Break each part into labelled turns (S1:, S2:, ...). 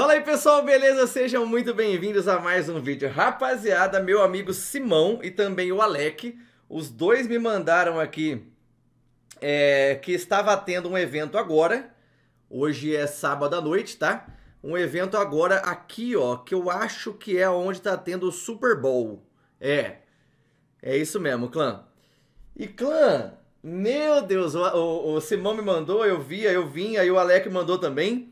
S1: Fala aí pessoal, beleza? Sejam muito bem-vindos a mais um vídeo. Rapaziada, meu amigo Simão e também o Alec, os dois me mandaram aqui é, que estava tendo um evento agora. Hoje é sábado à noite, tá? Um evento agora aqui, ó, que eu acho que é onde tá tendo o Super Bowl. É, é isso mesmo, clã. E clã, meu Deus, o, o, o Simão me mandou, eu via, eu vim, aí o Alec mandou também.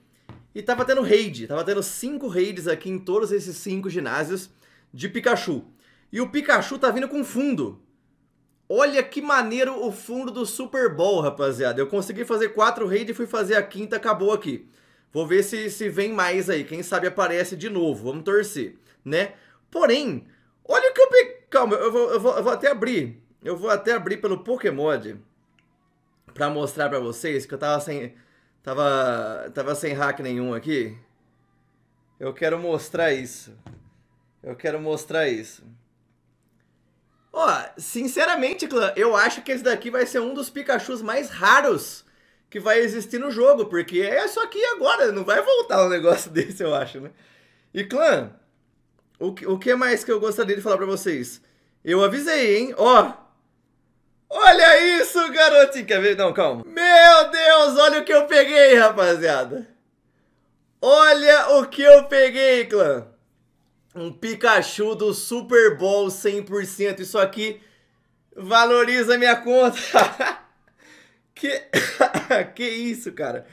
S1: E tava tendo raid, tava tendo cinco raids aqui em todos esses cinco ginásios de Pikachu. E o Pikachu tá vindo com fundo. Olha que maneiro o fundo do Super Bowl, rapaziada. Eu consegui fazer quatro raids e fui fazer a quinta, acabou aqui. Vou ver se, se vem mais aí, quem sabe aparece de novo, vamos torcer, né? Porém, olha o que eu peguei... Calma, eu vou, eu vou, eu vou até abrir. Eu vou até abrir pelo Pokémon pra mostrar pra vocês que eu tava sem Tava, tava sem hack nenhum aqui. Eu quero mostrar isso. Eu quero mostrar isso. Ó, oh, sinceramente, clã, eu acho que esse daqui vai ser um dos Pikachus mais raros que vai existir no jogo, porque é só aqui agora, não vai voltar um negócio desse, eu acho, né? E clã, o que, o que mais que eu gostaria de falar pra vocês? Eu avisei, hein? Ó! Oh, olha isso, garotinho! Quer ver? Não, calma. Deus, olha o que eu peguei, rapaziada. Olha o que eu peguei, clã. Um Pikachu do Super Bowl 100%. Isso aqui valoriza minha conta. que... que isso, cara.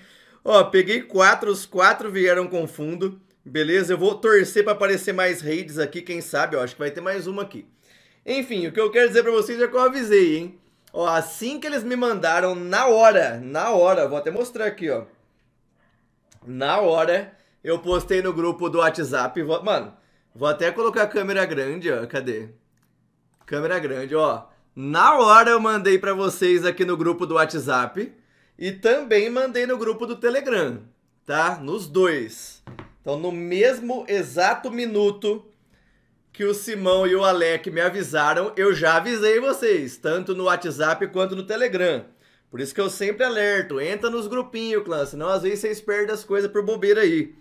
S1: Ó, peguei quatro, os quatro vieram com fundo. Beleza? Eu vou torcer para aparecer mais raids aqui, quem sabe? Eu acho que vai ter mais uma aqui. Enfim, o que eu quero dizer para vocês é que eu avisei, hein? Ó, assim que eles me mandaram, na hora, na hora, vou até mostrar aqui, ó. Na hora, eu postei no grupo do WhatsApp. Vou, mano, vou até colocar a câmera grande, ó. Cadê? Câmera grande, ó. Na hora eu mandei para vocês aqui no grupo do WhatsApp e também mandei no grupo do Telegram, tá? Nos dois. Então, no mesmo exato minuto que o Simão e o Alec me avisaram, eu já avisei vocês, tanto no WhatsApp quanto no Telegram. Por isso que eu sempre alerto, entra nos grupinhos, clã, senão às vezes vocês perdem as coisas por bobeira aí.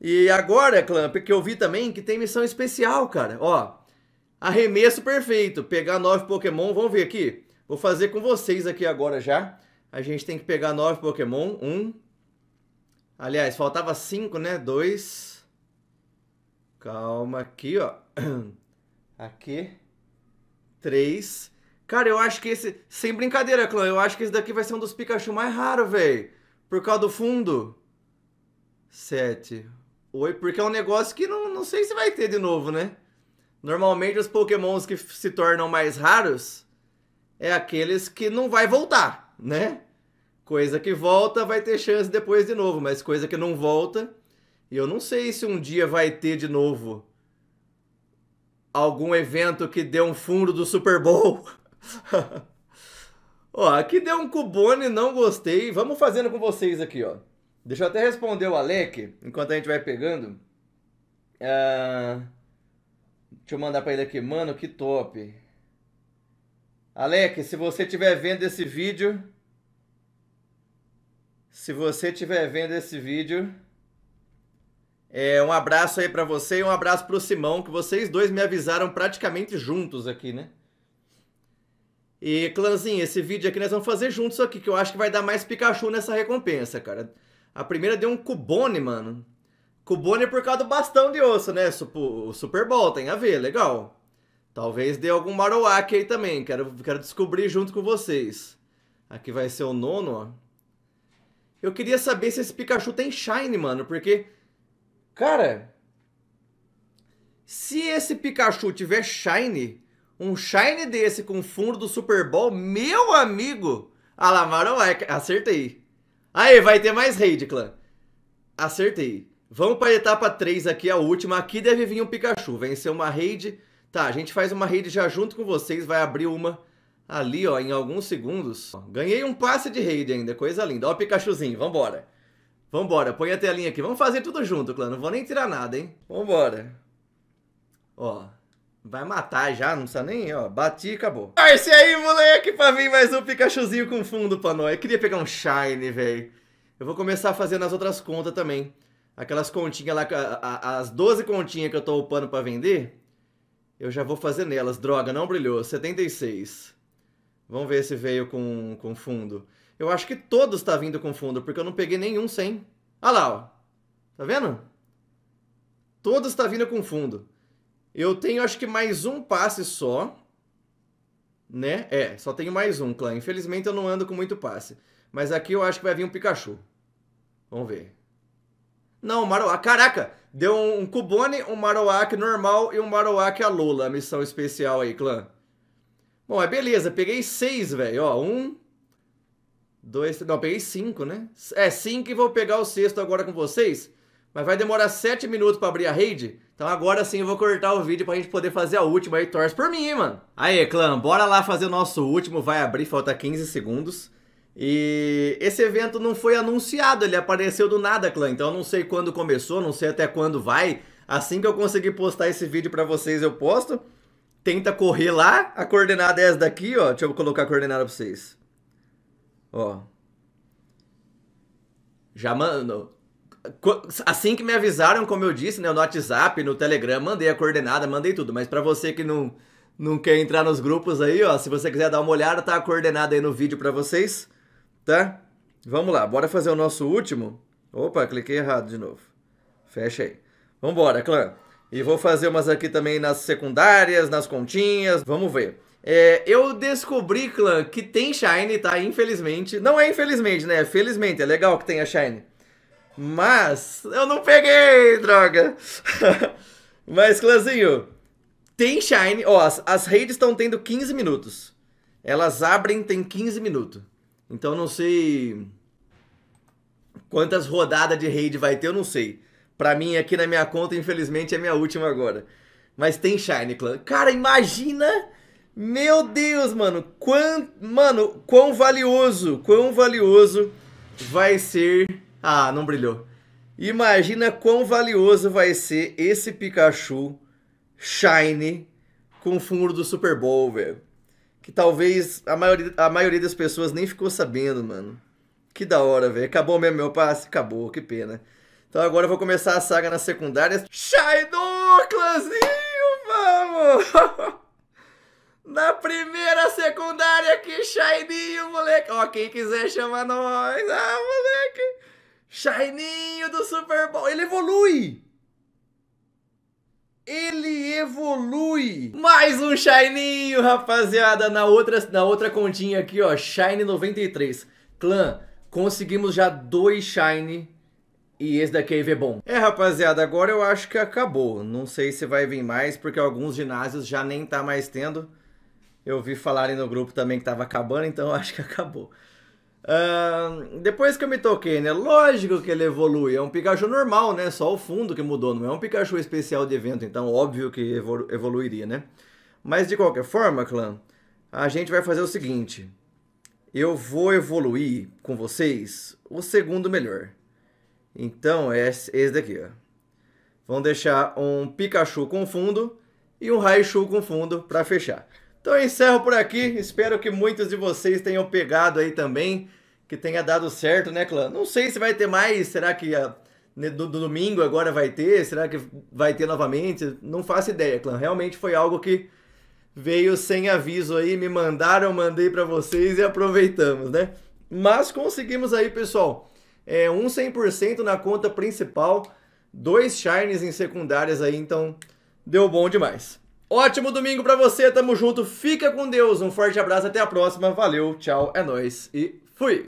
S1: E agora, clã, porque eu vi também que tem missão especial, cara. Ó, arremesso perfeito, pegar nove Pokémon, vamos ver aqui. Vou fazer com vocês aqui agora já. A gente tem que pegar nove Pokémon, um. Aliás, faltava cinco, né? Dois Calma aqui, ó. Aqui. Três. Cara, eu acho que esse. Sem brincadeira, clã. Eu acho que esse daqui vai ser um dos Pikachu mais raros, velho. Por causa do fundo. Sete. Oi, porque é um negócio que não, não sei se vai ter de novo, né? Normalmente os pokémons que se tornam mais raros é aqueles que não vai voltar, né? Coisa que volta vai ter chance depois de novo, mas coisa que não volta e eu não sei se um dia vai ter de novo algum evento que dê um fundo do Super Bowl. ó, aqui deu um cubone, não gostei. Vamos fazendo com vocês aqui, ó. Deixa eu até responder o Alec, enquanto a gente vai pegando. Uh... Deixa eu mandar pra ele aqui. Mano, que top. Alec, se você estiver vendo esse vídeo... Se você estiver vendo esse vídeo... É, um abraço aí para você e um abraço pro Simão, que vocês dois me avisaram praticamente juntos aqui, né? E, Clanzinho, esse vídeo aqui nós vamos fazer juntos aqui, que eu acho que vai dar mais Pikachu nessa recompensa, cara. A primeira deu um Cubone, mano. Cubone por causa do bastão de osso, né? O Super Bowl tem a ver, legal. Talvez dê algum Marowak aí também, quero, quero descobrir junto com vocês. Aqui vai ser o nono, ó. Eu queria saber se esse Pikachu tem Shine, mano, porque Cara, se esse Pikachu tiver Shine, um Shine desse com fundo do Super Bowl, meu amigo, Alamaro vai, acertei. Aí, vai ter mais raid, clã. Acertei. Vamos para a etapa 3 aqui, a última. Aqui deve vir um Pikachu, vencer uma raid. Tá, a gente faz uma raid já junto com vocês, vai abrir uma ali, ó, em alguns segundos. Ganhei um passe de raid ainda, coisa linda. Ó o Pikachuzinho, vambora. Vambora, põe a telinha aqui. Vamos fazer tudo junto, clã. Não vou nem tirar nada, hein? Vambora. Ó. Vai matar já, não precisa nem, ó. Bati e acabou. Parse ah, aí, moleque, pra vir mais um Pikachuzinho com fundo pra nós. Eu queria pegar um Shine, velho. Eu vou começar fazendo as outras contas também. Aquelas continhas lá, as 12 continhas que eu tô upando pra vender, eu já vou fazer nelas. Droga, não brilhou. 76. Vamos ver se veio com, com fundo. Eu acho que todos está vindo com fundo, porque eu não peguei nenhum sem. Ah lá, ó. Tá vendo? Todos está vindo com fundo. Eu tenho, acho que mais um passe só. Né? É, só tenho mais um, clã. Infelizmente eu não ando com muito passe. Mas aqui eu acho que vai vir um Pikachu. Vamos ver. Não, Marowak. Caraca! Deu um Cubone, um Marowak normal e um Marowak a Lula. Missão especial aí, clã. Bom, é beleza, peguei seis, velho. Ó, um, dois, três, não, peguei cinco, né? É, cinco e vou pegar o sexto agora com vocês. Mas vai demorar sete minutos para abrir a raid. Então agora sim eu vou cortar o vídeo pra gente poder fazer a última aí. Torce por mim, mano. aí clã, bora lá fazer o nosso último. Vai abrir, falta 15 segundos. E esse evento não foi anunciado, ele apareceu do nada, clã. Então eu não sei quando começou, não sei até quando vai. Assim que eu conseguir postar esse vídeo pra vocês, eu posto tenta correr lá, a coordenada é essa daqui, ó. Deixa eu colocar a coordenada pra vocês. Ó. Já mandou. Assim que me avisaram, como eu disse, né, no WhatsApp, no Telegram, mandei a coordenada, mandei tudo. Mas para você que não, não quer entrar nos grupos aí, ó, se você quiser dar uma olhada, tá a coordenada aí no vídeo para vocês, tá? Vamos lá, bora fazer o nosso último. Opa, cliquei errado de novo. Fecha aí. Vambora, clã. E vou fazer umas aqui também nas secundárias, nas continhas, vamos ver. É, eu descobri, clã, que tem Shine, tá? Infelizmente. Não é infelizmente, né? É felizmente, é legal que tenha Shine. Mas eu não peguei, droga. Mas, clãzinho, tem Shine. Ó, as, as estão tendo 15 minutos. Elas abrem tem 15 minutos. Então não sei quantas rodadas de raid vai ter, eu não sei. Pra mim, aqui na minha conta, infelizmente, é minha última agora. Mas tem Shine Clan. Cara, imagina! Meu Deus, mano! Quão, mano, quão valioso! Quão valioso vai ser. Ah, não brilhou. Imagina quão valioso vai ser esse Pikachu Shine com o fundo do Super Bowl, velho. Que talvez a maioria, a maioria das pessoas nem ficou sabendo, mano. Que da hora, velho. Acabou mesmo meu passe? Acabou, que pena. Então agora eu vou começar a saga nas secundárias. Shai clãzinho, vamos! Na primeira secundária aqui, Shaininho, moleque. Ó, quem quiser chama nós. Ah, moleque. Shaininho do Super Bowl. Ele evolui. Ele evolui. Mais um Shininho, rapaziada. Na outra, na outra continha aqui, ó. Shine 93. Clã, conseguimos já dois Shine e esse da Cave é bom. É, rapaziada, agora eu acho que acabou. Não sei se vai vir mais, porque alguns ginásios já nem tá mais tendo. Eu vi falarem no grupo também que tava acabando, então acho que acabou. Uh, depois que eu me toquei, né? Lógico que ele evolui. É um Pikachu normal, né? Só o fundo que mudou, não é um Pikachu especial de evento, então óbvio que evolu evoluiria, né? Mas de qualquer forma, clã, a gente vai fazer o seguinte. Eu vou evoluir com vocês o segundo melhor. Então, é esse daqui, ó. Vamos deixar um Pikachu com fundo e um Raichu com fundo para fechar. Então eu encerro por aqui, espero que muitos de vocês tenham pegado aí também, que tenha dado certo, né, clã? Não sei se vai ter mais, será que a, né, do, do domingo agora vai ter, será que vai ter novamente? Não faço ideia, clã. Realmente foi algo que veio sem aviso aí, me mandaram, mandei para vocês e aproveitamos, né? Mas conseguimos aí, pessoal é, um 100% na conta principal, dois shines em secundárias aí, então deu bom demais. Ótimo domingo para você, tamo junto, fica com Deus, um forte abraço, até a próxima, valeu, tchau, é nóis e fui!